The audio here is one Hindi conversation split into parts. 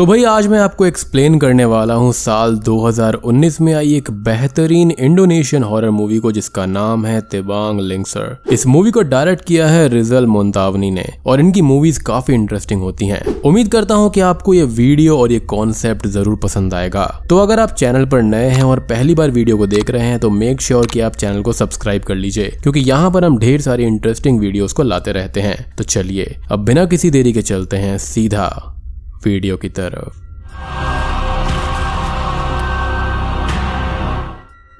तो भाई आज मैं आपको एक्सप्लेन करने वाला हूँ साल 2019 में आई एक बेहतरीन इंडोनेशियन हॉरर मूवी को जिसका नाम है तिबांग लिंगसर इस मूवी को डायरेक्ट किया है रिजल मोन्तावनी ने और इनकी मूवीज काफी इंटरेस्टिंग होती हैं उम्मीद करता हूँ कि आपको ये वीडियो और ये कॉन्सेप्ट जरूर पसंद आएगा तो अगर आप चैनल पर नए हैं और पहली बार वीडियो को देख रहे हैं तो मेक श्योर sure की आप चैनल को सब्सक्राइब कर लीजिए क्योंकि यहाँ पर हम ढेर सारी इंटरेस्टिंग वीडियो को लाते रहते हैं तो चलिए अब बिना किसी देरी के चलते हैं सीधा वीडियो की तरफ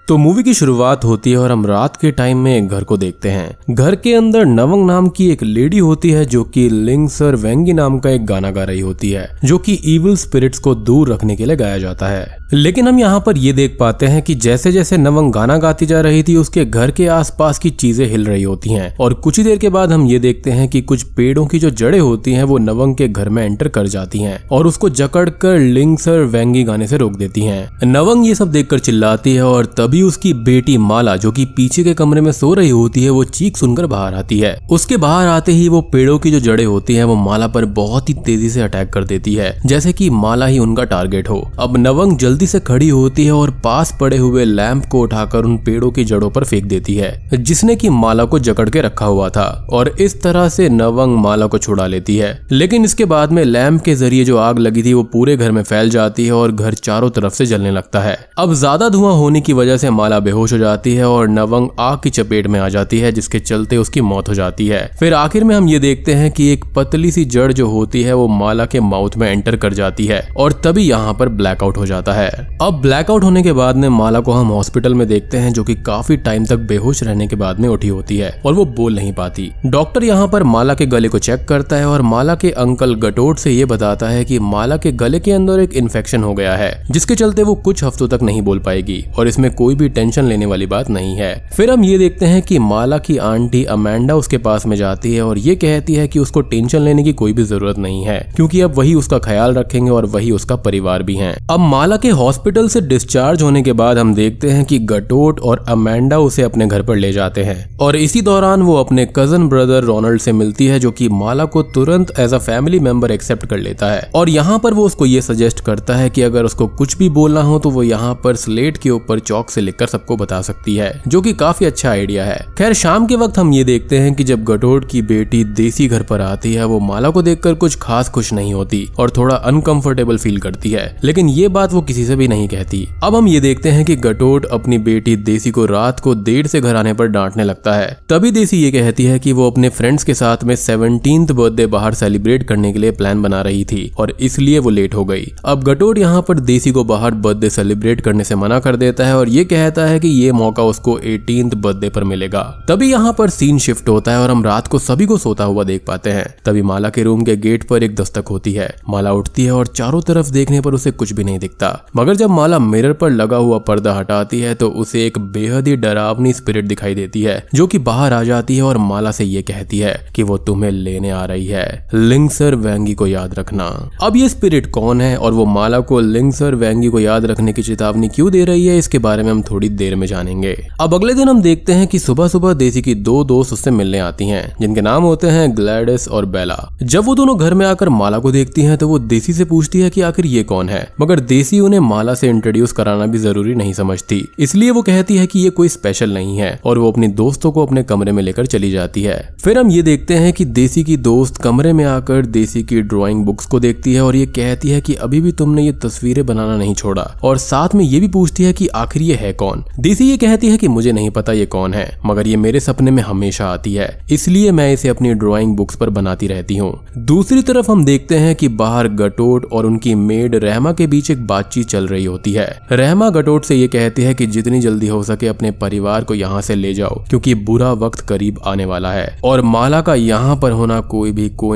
तो मूवी की शुरुआत होती है और हम रात के टाइम में एक घर को देखते हैं घर के अंदर नवंग नाम की एक लेडी होती है जो कि लिंग सर वेंगी नाम का एक गाना गा रही होती है जो कि इविल स्पिरिट्स को दूर रखने के लिए गाया जाता है लेकिन हम यहाँ पर ये देख पाते हैं कि जैसे जैसे नवंग गाना गाती जा रही थी उसके घर के आसपास की चीजें हिल रही होती हैं और कुछ ही देर के बाद हम ये देखते हैं कि कुछ पेड़ों की जो जड़ें होती हैं वो नवंग के घर में एंटर कर जाती हैं और उसको जकड़ कर लिंग सर वैंगी गाने से रोक देती है नवंग ये सब देख चिल्लाती है और तभी उसकी बेटी माला जो की पीछे के कमरे में सो रही होती है वो चीख सुनकर बाहर आती है उसके बाहर आते ही वो पेड़ों की जो जड़े होती है वो माला पर बहुत ही तेजी से अटैक कर देती है जैसे की माला ही उनका टारगेट हो अब नवंग जल्द जल्दी से खड़ी होती है और पास पड़े हुए लैंप को उठाकर उन पेड़ों की जड़ों पर फेंक देती है जिसने की माला को जकड़ के रखा हुआ था और इस तरह से नवंग माला को छुड़ा लेती है लेकिन इसके बाद में लैम्प के जरिए जो आग लगी थी वो पूरे घर में फैल जाती है और घर चारों तरफ से जलने लगता है अब ज्यादा धुआं होने की वजह से माला बेहोश हो जाती है और नवंग आग की चपेट में आ जाती है जिसके चलते उसकी मौत हो जाती है फिर आखिर में हम ये देखते हैं कि एक पतली सी जड़ जो होती है वो माला के माउथ में एंटर कर जाती है और तभी यहाँ पर ब्लैकआउट हो जाता है है अब ब्लैकआउट होने के बाद में माला को हम हॉस्पिटल में देखते हैं जो कि काफी टाइम तक बेहोश रहने के बाद में उठी होती है और वो बोल नहीं पाती डॉक्टर यहाँ पर माला के गले को चेक करता है और माला के अंकल गटोट से ये बताता है की माला के गले के अंदर एक इन्फेक्शन हो गया है जिसके चलते वो कुछ हफ्तों तक नहीं बोल पाएगी और इसमें कोई भी टेंशन लेने वाली बात नहीं है फिर हम ये देखते हैं कि माला की आंटी अमेंडा उसके पास में जाती है और ये कहती है कि उसको टेंशन लेने की कोई भी जरूरत नहीं है क्योंकि अब वही उसका ख्याल रखेंगे और वही उसका परिवार भी है अब माला के हॉस्पिटल से डिस्चार्ज होने के बाद हम देखते हैं कि गटोट और अमेंडा उसे अपने घर पर ले जाते हैं और इसी दौरान वो अपने कजन ब्रदर रोनाल्ड से मिलती है जो कि माला को तुरंत as a family member accept कर लेता है और यहाँ पर वो उसको ये सजेस्ट करता है कि अगर उसको कुछ भी बोलना हो तो वो यहाँ पर स्लेट के ऊपर चौक से लिखकर सबको बता सकती है जो की काफी अच्छा आइडिया है खैर शाम के वक्त हम ये देखते हैं कि जब गटोट की बेटी देसी घर पर आती है वो माला को देखकर कुछ खास खुश नहीं होती और थोड़ा अनकंफर्टेबल फील करती है लेकिन ये बात वो किसी से भी नहीं कहती अब हम ये देखते हैं कि गटोट अपनी बेटी देसी को रात को देर से घर आने पर डांटने लगता है तभी देसी ये कहती है कि वो अपने फ्रेंड्स के साथ में सेवनटीन बर्थडे बाहर सेलिब्रेट करने के लिए प्लान बना रही थी और इसलिए वो लेट हो गई अब गटोट यहाँ पर देसी को बाहर बर्थडे सेलिब्रेट करने से मना कर देता है और ये कहता है की ये मौका उसको एटीन बर्थडे पर मिलेगा तभी यहाँ पर सीन शिफ्ट होता है और हम रात को सभी को सोता हुआ देख पाते हैं तभी माला के रूम के गेट पर एक दस्तक होती है माला उठती है और चारों तरफ देखने पर उसे कुछ भी नहीं दिखता मगर जब माला मिरर पर लगा हुआ पर्दा हटाती है तो उसे एक बेहद ही डरावनी स्पिरिट दिखाई देती है जो कि बाहर आ जाती है और माला से ये कहती है कि वो तुम्हें लेने आ रही है लिंगसर वैंगी को याद रखना अब ये स्पिरिट कौन है और वो माला को लिंगसर वैंगी को याद रखने की चेतावनी क्यों दे रही है इसके बारे में हम थोड़ी देर में जानेंगे अब अगले दिन हम देखते हैं कि सुबह सुबह देसी की दो दोस्त उससे मिलने आती हैं जिनके नाम होते हैं ग्लैडिस और बेला जब वो दोनों घर में आकर माला को देखती हैं तो वो देसी से पूछती है कि आखिर ये कौन है मगर देसी उन्हें उन्हें माला से इंट्रोड्यूस कराना भी जरूरी नहीं समझती इसलिए वो कहती है कि ये कोई स्पेशल नहीं है और वो अपने दोस्तों को अपने कमरे में लेकर चली जाती है फिर हम ये देखते हैं कि देसी की दोस्त कमरे में आकर देसी की ड्रॉइंग बुक्स को देखती है और ये कहती है कि अभी भी तुमने ये तस्वीरें बनाना नहीं छोड़ा और साथ में ये भी पूछती है कि आखिर ये है कौन देसी ये कहती है कि मुझे नहीं पता ये कौन है मगर ये मेरे सपने में हमेशा आती है इसलिए मैं इसे अपनी ड्राइंग बुक्स पर बनाती रहती हूँ दूसरी तरफ हम देखते हैं कि बाहर गटोट और उनकी मेड रहमा के बीच एक बातचीत चल रही होती है रहमा गटोट से ये कहती है कि जितनी जल्दी हो सके अपने परिवार को यहाँ से ले जाओ क्योंकि बुरा वक्त करीब आने वाला है और माला का यहाँ पर होना कोई भी को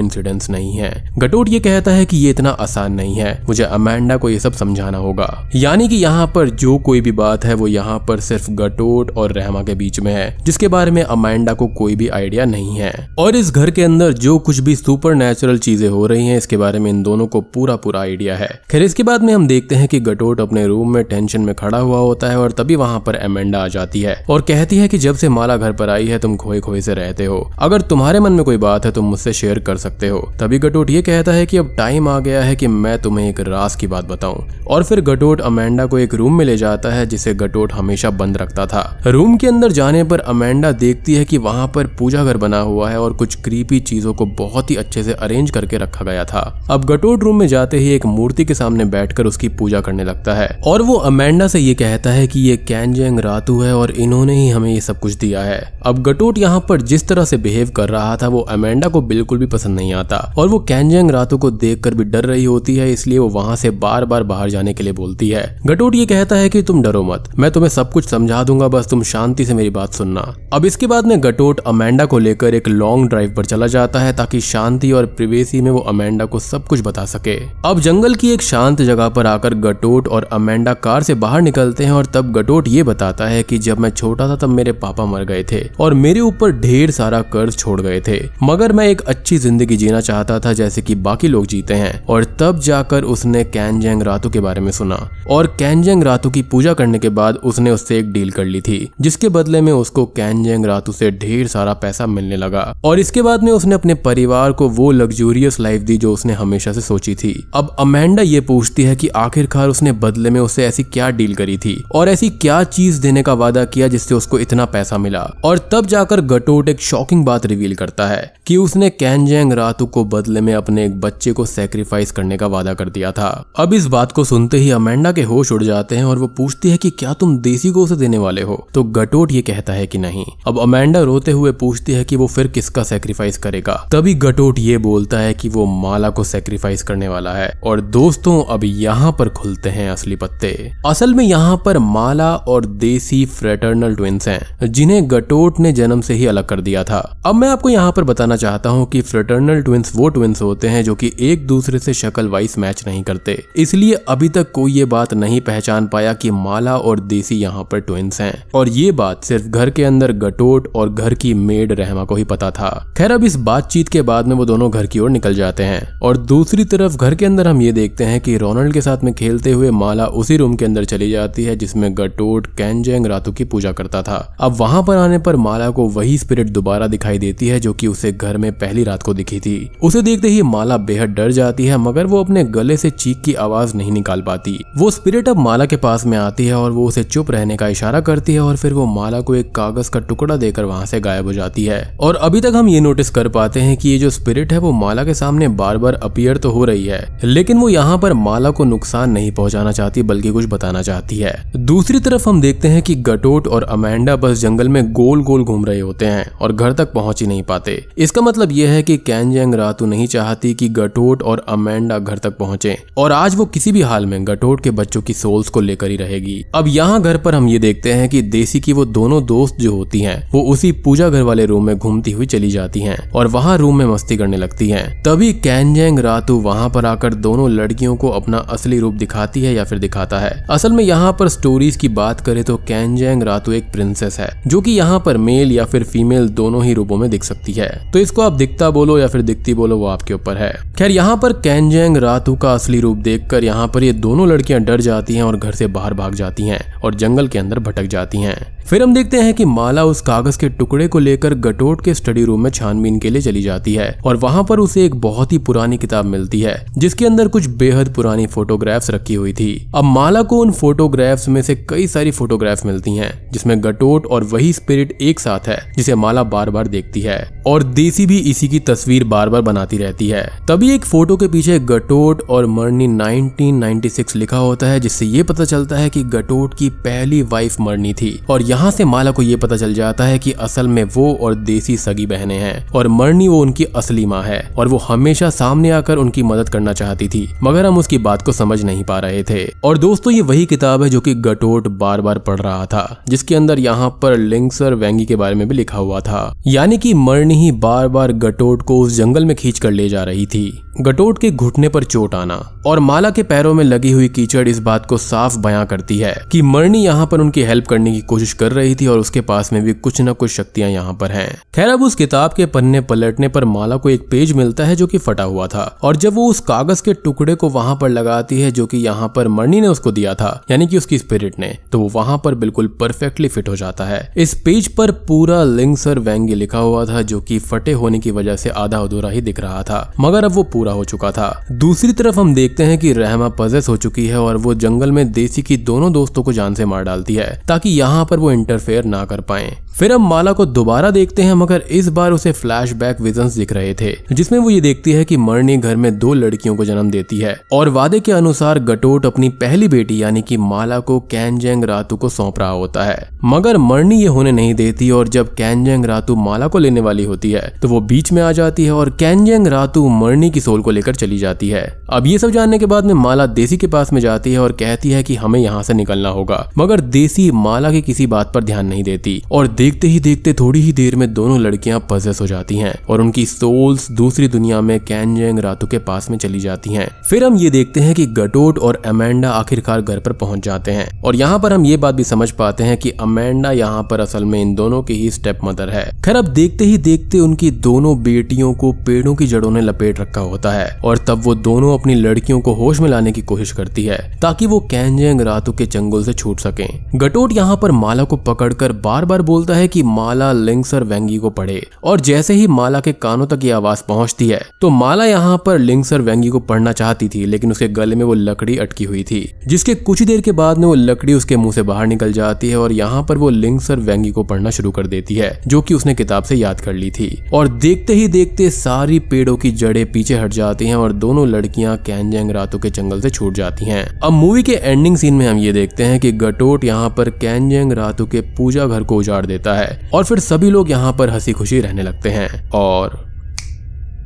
नहीं है गटोट ये कहता है की ये इतना आसान नहीं है मुझे अमेंडा को ये सब समझाना होगा यानी कि यहाँ पर जो कोई भी बात है वो यहाँ पर सिर्फ गटोट और रहमा के बीच में है जिसके बारे में अमेंडा को कोई भी आइडिया नहीं है और इस घर के अंदर जो कुछ भी सुपर चीजें हो रही हैं इसके बारे में इन दोनों को पूरा पूरा आइडिया है खैर इसके बाद में हम देखते हैं कि गटोट अपने रूम में टेंशन में खड़ा हुआ होता है और तभी वहां पर एमेंडा आ जाती है और कहती है कि जब से माला घर पर आई है तुम खोए खोए से रहते हो अगर तुम्हारे मन में कोई बात है तुम मुझसे शेयर कर सकते हो तभी गटोट ये कहता है कि अब टाइम आ गया है कि मैं तुम्हें एक रास की बात बताऊं और फिर गटोट अमेंडा को एक रूम में ले जाता है जिसे गटोट हमेशा बंद रखता था रूम के अंदर जाने पर अमेंडा देखती है कि वहां पर पूजा घर बना हुआ है और कुछ क्रीपी चीजों को बहुत ही अच्छे से अरेंज करके रखा गया था अब गटोट रूम में जाते ही एक मूर्ति के सामने बैठकर उसकी पूजा करने करने लगता है और वो अमेंडा से ये कहता है कि ये कैनजेंग रातू है और इन्होंने ही हमें ये सब कुछ दिया है अब गटोट यहाँ पर जिस तरह से बिहेव कर रहा था वो अमेंडा को बिल्कुल भी पसंद नहीं आता और वो कैनजेंग रातू को देख भी डर रही होती है इसलिए वो वहाँ से बार बार बाहर जाने के लिए बोलती है गटोट ये कहता है की तुम डरो मत मैं तुम्हें सब कुछ समझा दूंगा बस तुम शांति से मेरी बात सुनना अब इसके बाद में गटोट अमेंडा को लेकर एक लॉन्ग ड्राइव पर चला जाता है ताकि शांति और प्रिवेसी में वो अमेंडा को सब कुछ बता सके अब जंगल की एक शांत जगह पर आकर गटोट गटोट और अमेंडा कार से बाहर निकलते हैं और तब गटोट ये बताता है कि जब मैं छोटा था तब मेरे पापा मर गए थे और मेरे ऊपर ढेर सारा कर्ज छोड़ गए थे मगर मैं एक अच्छी जिंदगी जीना चाहता था जैसे की बाकी लोग जीते हैं और तब जाकर उसने कैनजेंग रातू के बारे में सुना और कैनजेंग रातू की पूजा करने के बाद उसने उससे एक डील कर ली थी जिसके बदले में उसको कैनजेंग रातू से ढेर सारा पैसा मिलने लगा और इसके बाद में उसने अपने परिवार को वो लग्जूरियस लाइफ दी जो उसने हमेशा से सोची थी अब अमेंडा ये पूछती है कि आखिरकार उसने बदले में उसे ऐसी क्या डील करी थी और ऐसी क्या चीज देने का वादा किया जिससे उसको इतना पैसा मिला और तब जाकर गटोट एक शॉकिंग बात रिवील करता है कि उसने कैनजेंग रातू को बदले में अपने एक बच्चे को सेक्रीफाइस करने का वादा कर दिया था अब इस बात को सुनते ही अमेंडा के होश उड़ जाते हैं और वो पूछती है कि क्या तुम देसी को उसे देने वाले हो तो गटोट ये कहता है कि नहीं अब अमेंडा रोते हुए पूछती है कि वो फिर किसका सेक्रीफाइस करेगा तभी गटोट ये बोलता है कि वो माला को सेक्रीफाइस करने वाला है और दोस्तों अब यहाँ पर खुलता होते हैं असली पत्ते असल में यहाँ पर माला और देसी फ्रेटर्नल ट्विंस हैं जिन्हें गटोट ने जन्म से ही अलग कर दिया था अब मैं आपको यहाँ पर बताना चाहता हूँ कि फ्रेटर्नल ट्विंस वो ट्विंस होते हैं जो कि एक दूसरे से शक्ल वाइज मैच नहीं करते इसलिए अभी तक कोई ये बात नहीं पहचान पाया कि माला और देसी यहाँ पर ट्विंस हैं और ये बात सिर्फ घर के अंदर गटोट और घर की मेड रहमा को ही पता था खैर अब इस बातचीत के बाद में वो दोनों घर की ओर निकल जाते हैं और दूसरी तरफ घर के अंदर हम ये देखते हैं कि रोनल्ड के साथ में खेल चलते हुए माला उसी रूम के अंदर चली जाती है जिसमें गटोट कैनजेंग रातु की पूजा करता था अब वहां पर आने पर माला को वही स्पिरिट दोबारा दिखाई देती है जो कि उसे घर में पहली रात को दिखी थी उसे देखते ही माला बेहद डर जाती है मगर वो अपने गले से चीख की आवाज नहीं निकाल पाती वो स्पिरिट अब माला के पास में आती है और वो उसे चुप रहने का इशारा करती है और फिर वो माला को एक कागज का टुकड़ा देकर वहां से गायब हो जाती है और अभी तक हम ये नोटिस कर पाते हैं कि ये जो स्पिरिट है वो माला के सामने बार बार अपियर तो हो रही है लेकिन वो यहाँ पर माला को नुकसान नहीं पहुंचाना चाहती बल्कि कुछ बताना चाहती है दूसरी तरफ हम देखते हैं कि गटोट और अमेंडा बस जंगल में गोल गोल घूम रहे होते हैं और घर तक पहुंच ही नहीं पाते इसका मतलब यह है कि कैनजेंग रातू नहीं चाहती कि गटोट और अमेंडा घर तक पहुंचे और आज वो किसी भी हाल में गटोट के बच्चों की सोल्स को लेकर ही रहेगी अब यहाँ घर पर हम ये देखते हैं कि देसी की वो दोनों दोस्त जो होती हैं वो उसी पूजा घर वाले रूम में घूमती हुई चली जाती हैं और वहाँ रूम में मस्ती करने लगती हैं तभी कैनजेंग रातू वहाँ पर आकर दोनों लड़कियों को अपना असली रूप दिखा दिखाती है या फिर दिखाता है असल में यहाँ पर स्टोरीज की बात करें तो कैनजेंग रातो एक प्रिंसेस है जो कि यहाँ पर मेल या फिर फीमेल दोनों ही रूपों में दिख सकती है तो इसको आप दिखता बोलो या फिर दिखती बोलो वो आपके ऊपर है खैर यहाँ पर कैनजेंग रातु का असली रूप कर यहाँ पर ये दोनों लड़कियां डर जाती हैं और घर से बाहर भाग जाती हैं और जंगल के अंदर भटक जाती हैं फिर हम देखते हैं कि माला उस कागज के टुकड़े को लेकर गटोट के स्टडी रूम में छानबीन के लिए चली जाती है और वहां पर उसे एक बहुत ही पुरानी किताब मिलती है जिसके अंदर कुछ बेहद पुरानी फोटोग्राफ्स रखी की हुई थी अब माला को उन फोटोग्राफ्स में से कई सारी फोटोग्राफ मिलती हैं जिसमें गटोट और वही स्पिरिट एक साथ है जिसे माला बार बार देखती है और देसी भी इसी की तस्वीर बार बार बनाती रहती है तभी एक फोटो के पीछे गटोट और मरनी 1996 लिखा होता है जिससे ये पता चलता है कि गटोट की पहली वाइफ मरनी थी और यहाँ से माला को ये पता चल जाता है कि असल में वो और देसी सगी बहनें हैं और मरनी वो उनकी असली माँ है और वो हमेशा सामने आकर उनकी मदद करना चाहती थी मगर हम उसकी बात को समझ नहीं पा रहे थे और दोस्तों ये वही किताब है जो कि गटोट बार बार पढ़ रहा था जिसके अंदर यहाँ पर लिंगसर वैंगी के बारे में भी लिखा हुआ था यानी कि मरनी ही बार बार गटोट को उस जंगल में खींच कर ले जा रही थी गटोट के घुटने पर चोट आना और माला के पैरों में लगी हुई कीचड़ इस बात को साफ बयां करती है कि मरनी यहाँ पर उनकी हेल्प करने की कोशिश कर रही थी और उसके पास में भी कुछ न कुछ शक्तियां यहाँ पर हैं। खैर अब उस किताब के पन्ने पलटने पर माला को एक पेज मिलता है जो कि फटा हुआ था और जब वो उस कागज के टुकड़े को वहां पर लगाती है जो की जहां पर मरनी ने उसको दिया था यानी कि उसकी स्पिरिट ने तो वो वहां पर बिल्कुल परफेक्टली फिट हो जाता है इस पेज पर पूरा लिंग सर वैंगी लिखा हुआ था जो कि फटे होने की वजह से आधा अधूरा ही दिख रहा था मगर अब वो पूरा हो चुका था दूसरी तरफ हम देखते हैं कि रहमा पजेस हो चुकी है और वो जंगल में देसी की दोनों दोस्तों को जान से मार डालती है ताकि यहाँ पर वो इंटरफेयर ना कर पाए फिर हम माला को दोबारा देखते हैं मगर इस बार उसे फ्लैशबैक विजन्स दिख रहे थे जिसमें वो ये देखती है कि मरनी घर में दो लड़कियों को जन्म देती है और वादे के अनुसार गटोट अपनी पहली बेटी यानी कि माला को कैनजेंग रातू को सौंप रहा होता है मगर मरनी ये होने नहीं देती और जब कैनजेंग रातू माला को लेने वाली होती है तो वो बीच में आ जाती है और कैनजेंग रातू मरनी की सोल को लेकर चली जाती है अब ये सब जानने के बाद में माला देसी के पास में जाती है और कहती है की हमें यहाँ से निकलना होगा मगर देसी माला की किसी बात पर ध्यान नहीं देती और देखते ही देखते थोड़ी ही देर में दोनों लड़कियां पजेस हो जाती हैं और उनकी सोल्स दूसरी दुनिया में कैनजेंग रातू के पास में चली जाती हैं फिर हम ये देखते हैं कि गटोट और अमेंडा आखिरकार घर पर पहुंच जाते हैं और यहाँ पर हम ये बात भी समझ पाते हैं कि अमेंडा यहाँ पर असल में इन दोनों के ही स्टेप मदर है खैर अब देखते ही देखते उनकी दोनों बेटियों को पेड़ों की जड़ों ने लपेट रखा होता है और तब वो दोनों अपनी लड़कियों को होश में लाने की कोशिश करती है ताकि वो कैनजेंग रातू के चंगुल से छूट सके गटोट यहाँ पर माला को पकड़कर बार बार बोलता होता है कि माला लिंगसर व्यंगी को पढ़े और जैसे ही माला के कानों तक ये आवाज पहुंचती है तो माला यहाँ पर लिंगसर व्यंगी को पढ़ना चाहती थी लेकिन उसके गले में वो लकड़ी अटकी हुई थी जिसके कुछ देर के बाद में वो लकड़ी उसके मुंह से बाहर निकल जाती है और यहाँ पर वो लिंगसर वेंगी को पढ़ना शुरू कर देती है जो की उसने किताब से याद कर ली थी और देखते ही देखते सारी पेड़ों की जड़े पीछे हट जाती है और दोनों लड़कियां कैनजेंग रातों के जंगल से छूट जाती है अब मूवी के एंडिंग सीन में हम ये देखते हैं कि गटोट यहाँ पर कैनजेंग रातों के पूजा घर को उजाड़ देते देता है और फिर सभी लोग यहाँ पर हंसी खुशी रहने लगते हैं और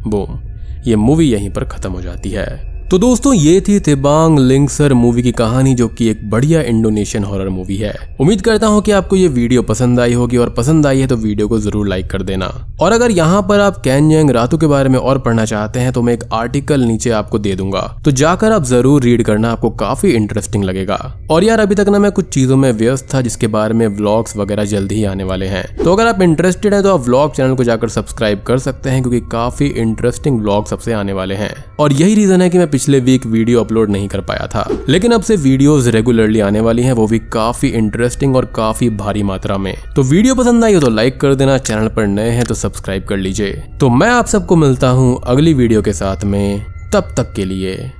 बूम ये मूवी यहीं पर खत्म हो जाती है तो दोस्तों ये थी तिबांग लिंगसर मूवी की कहानी जो कि एक बढ़िया इंडोनेशियन हॉरर मूवी है उम्मीद करता हूँ कि आपको ये वीडियो पसंद आई होगी और पसंद आई है तो वीडियो को जरूर लाइक कर देना और अगर यहाँ पर आप कैनयंग रातू के बारे में और पढ़ना चाहते हैं तो मैं एक आर्टिकल नीचे आपको दे दूंगा तो जाकर आप जरूर रीड करना आपको काफी इंटरेस्टिंग लगेगा और यार अभी तक ना मैं कुछ चीजों में व्यस्त था जिसके बारे में व्लॉग्स वगैरह जल्द ही आने वाले हैं तो अगर आप इंटरेस्टेड है तो आप व्लॉग चैनल को जाकर सब्सक्राइब कर सकते हैं क्योंकि काफी इंटरेस्टिंग व्लॉग्स सबसे आने वाले हैं और यही रीजन है की मैं पिछले वीक वीडियो अपलोड नहीं कर पाया था लेकिन अब से वीडियोस रेगुलरली आने वाली हैं वो भी काफी इंटरेस्टिंग और काफी भारी मात्रा में तो वीडियो पसंद आई हो तो लाइक कर देना चैनल पर नए हैं तो सब्सक्राइब कर लीजिए तो मैं आप सबको मिलता हूँ अगली वीडियो के साथ में तब तक के लिए